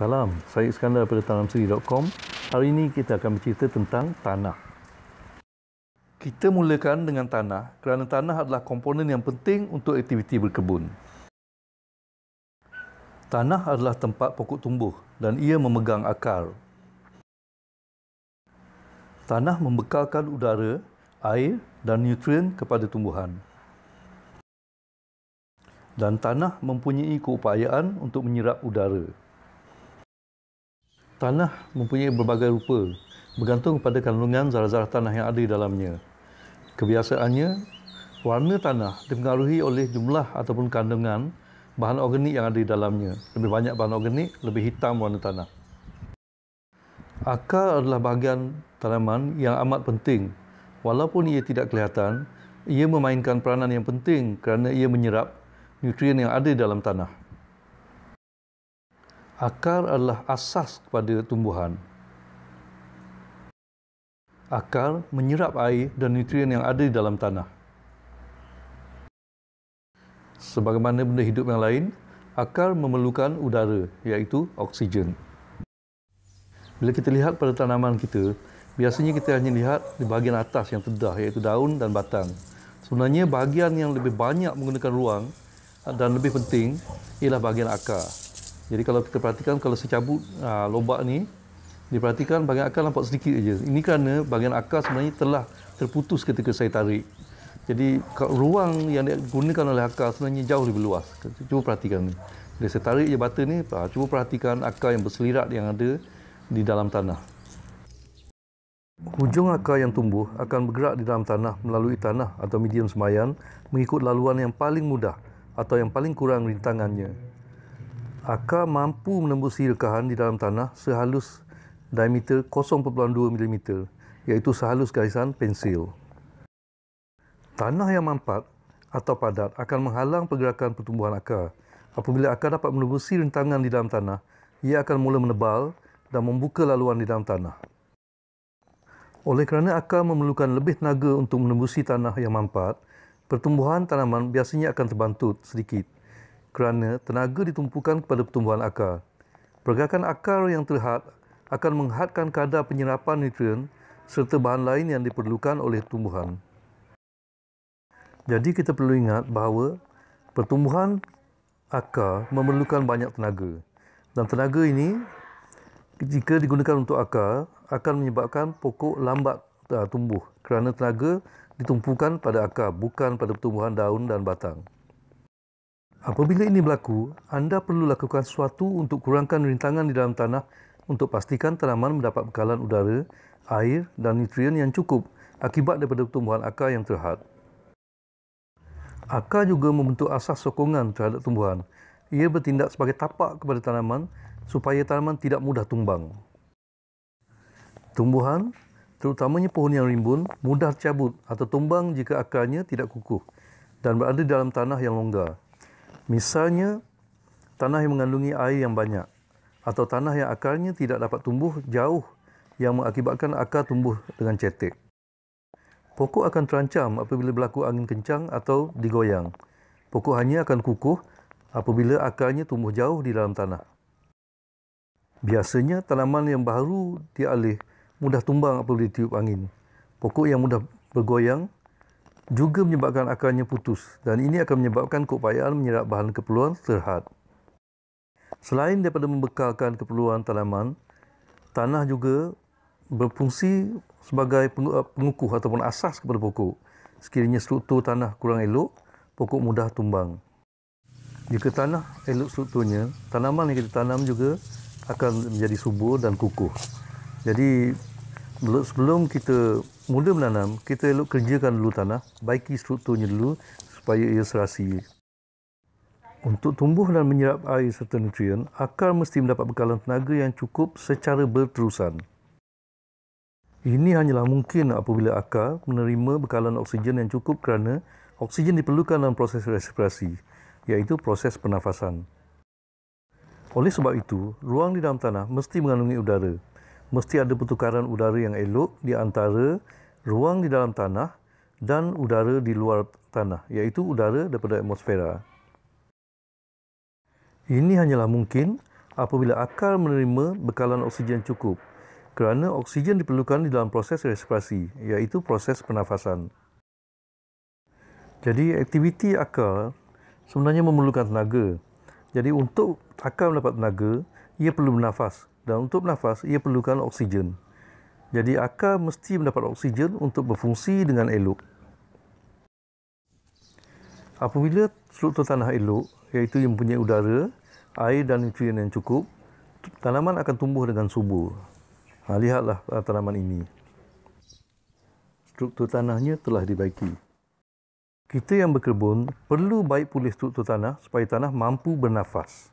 Salam, saya Iskandar daripada tanamseri.com. Hari ini kita akan bercerita tentang tanah. Kita mulakan dengan tanah kerana tanah adalah komponen yang penting untuk aktiviti berkebun. Tanah adalah tempat pokok tumbuh dan ia memegang akar. Tanah membekalkan udara, air dan nutrien kepada tumbuhan. Dan tanah mempunyai keupayaan untuk menyerap udara tanah mempunyai berbagai rupa bergantung kepada kandungan zarah-zarah tanah yang ada di dalamnya. Kebiasaannya, warna tanah dipengaruhi oleh jumlah ataupun kandungan bahan organik yang ada di dalamnya. Lebih banyak bahan organik, lebih hitam warna tanah. Akar adalah bahagian tanaman yang amat penting. Walaupun ia tidak kelihatan, ia memainkan peranan yang penting kerana ia menyerap nutrien yang ada di dalam tanah akar adalah asas kepada tumbuhan. Akar menyerap air dan nutrien yang ada di dalam tanah. Sebagaimana benda hidup yang lain, akar memerlukan udara iaitu oksigen. Bila kita lihat pada tanaman kita, biasanya kita hanya lihat di bahagian atas yang terdah iaitu daun dan batang. Sebenarnya bahagian yang lebih banyak menggunakan ruang dan lebih penting ialah bahagian akar. Jadi kalau kita perhatikan kalau secabut uh, lobak ni diperhatikan bahagian akar nampak sedikit aja. Ini kerana bahagian akar sebenarnya telah terputus ketika saya tarik. Jadi ruang yang digunakan oleh akar sebenarnya jauh lebih luas. Cuba perhatikan ni. Bila saya tarik je batu ni, uh, cuba perhatikan akar yang berselirat yang ada di dalam tanah. Hujung akar yang tumbuh akan bergerak di dalam tanah melalui tanah atau medium semayan mengikut laluan yang paling mudah atau yang paling kurang rintangannya Akar mampu menembus rekahan di dalam tanah sehalus diameter 0.2 mm iaitu sehalus garisan pensil. Tanah yang mampat atau padat akan menghalang pergerakan pertumbuhan akar. Apabila akar dapat menembusi rintangan di dalam tanah, ia akan mula menebal dan membuka laluan di dalam tanah. Oleh kerana akar memerlukan lebih tenaga untuk menembusi tanah yang mampat, pertumbuhan tanaman biasanya akan terbantut sedikit kerana tenaga ditumpukan kepada pertumbuhan akar. Pergerakan akar yang terhad akan menghadkan kadar penyerapan nutrien serta bahan lain yang diperlukan oleh tumbuhan. Jadi kita perlu ingat bahawa pertumbuhan akar memerlukan banyak tenaga. Dan tenaga ini jika digunakan untuk akar akan menyebabkan pokok lambat ah, tumbuh kerana tenaga ditumpukan pada akar bukan pada pertumbuhan daun dan batang. Apabila ini berlaku, anda perlu lakukan sesuatu untuk kurangkan rintangan di dalam tanah untuk pastikan tanaman mendapat bekalan udara, air dan nutrien yang cukup akibat daripada pertumbuhan akar yang terhad. Akar juga membentuk asas sokongan terhadap tumbuhan. Ia bertindak sebagai tapak kepada tanaman supaya tanaman tidak mudah tumbang. Tumbuhan, terutamanya pohon yang rimbun, mudah cabut atau tumbang jika akarnya tidak kukuh dan berada dalam tanah yang longgar. Misalnya, tanah yang mengandungi air yang banyak atau tanah yang akarnya tidak dapat tumbuh jauh yang mengakibatkan akar tumbuh dengan cetek. Pokok akan terancam apabila berlaku angin kencang atau digoyang. Pokok hanya akan kukuh apabila akarnya tumbuh jauh di dalam tanah. Biasanya, tanaman yang baru dialih mudah tumbang apabila ditiup angin. Pokok yang mudah bergoyang juga menyebabkan akarnya putus dan ini akan menyebabkan keupayaan menyerap bahan keperluan terhad. Selain daripada membekalkan keperluan tanaman, tanah juga berfungsi sebagai eh, pengukuh ataupun asas kepada pokok. Sekiranya struktur tanah kurang elok, pokok mudah tumbang. Jika tanah elok strukturnya, tanaman yang kita tanam juga akan menjadi subur dan kukuh. Jadi sebelum kita mula menanam, kita elok kerjakan dulu tanah, baiki strukturnya dulu supaya ia serasi. Untuk tumbuh dan menyerap air serta nutrien, akar mesti mendapat bekalan tenaga yang cukup secara berterusan. Ini hanyalah mungkin apabila akar menerima bekalan oksigen yang cukup kerana oksigen diperlukan dalam proses respirasi, iaitu proses pernafasan. Oleh sebab itu, ruang di dalam tanah mesti mengandungi udara, mesti ada pertukaran udara yang elok di antara ruang di dalam tanah dan udara di luar tanah iaitu udara daripada atmosfera. Ini hanyalah mungkin apabila akar menerima bekalan oksigen cukup kerana oksigen diperlukan di dalam proses respirasi iaitu proses pernafasan. Jadi aktiviti akar sebenarnya memerlukan tenaga. Jadi untuk akar mendapat tenaga, ia perlu bernafas dan untuk bernafas ia perlukan oksigen. Jadi akar mesti mendapat oksigen untuk berfungsi dengan elok. Apabila struktur tanah elok, iaitu yang mempunyai udara, air dan nutrien yang cukup, tanaman akan tumbuh dengan subur. Ha, lihatlah uh, tanaman ini. Struktur tanahnya telah dibaiki. Kita yang berkebun perlu baik pulih struktur tanah supaya tanah mampu bernafas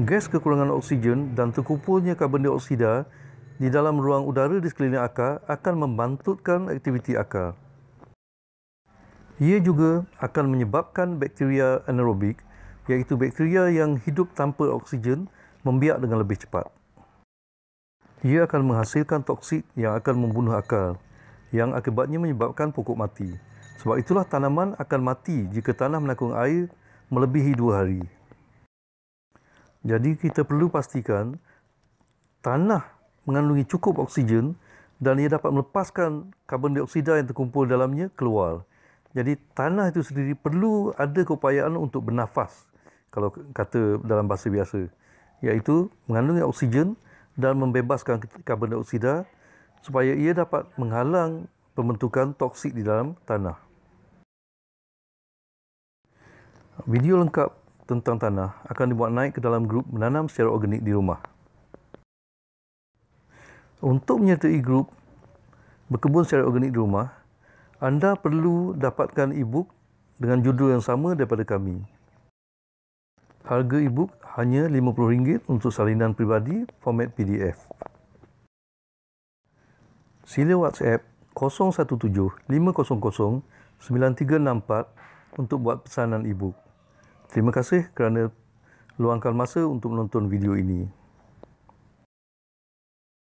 gas kekurangan oksigen dan terkumpulnya karbon dioksida di dalam ruang udara di sekeliling akar akan membantutkan aktiviti akar. Ia juga akan menyebabkan bakteria anaerobik iaitu bakteria yang hidup tanpa oksigen membiak dengan lebih cepat. Ia akan menghasilkan toksik yang akan membunuh akar yang akibatnya menyebabkan pokok mati. Sebab itulah tanaman akan mati jika tanah menakung air melebihi dua hari. Jadi kita perlu pastikan tanah mengandungi cukup oksigen dan ia dapat melepaskan karbon dioksida yang terkumpul dalamnya keluar. Jadi tanah itu sendiri perlu ada keupayaan untuk bernafas kalau kata dalam bahasa biasa iaitu mengandungi oksigen dan membebaskan karbon dioksida supaya ia dapat menghalang pembentukan toksik di dalam tanah. Video lengkap tentang tanah akan dibuat naik ke dalam grup menanam secara organik di rumah. Untuk menyertai grup berkebun secara organik di rumah, anda perlu dapatkan e-book dengan judul yang sama daripada kami. Harga e-book hanya RM50 untuk salinan pribadi format PDF. Sila WhatsApp 017 500 9364 untuk buat pesanan e-book. Terima kasih kerana luangkan masa untuk menonton video ini.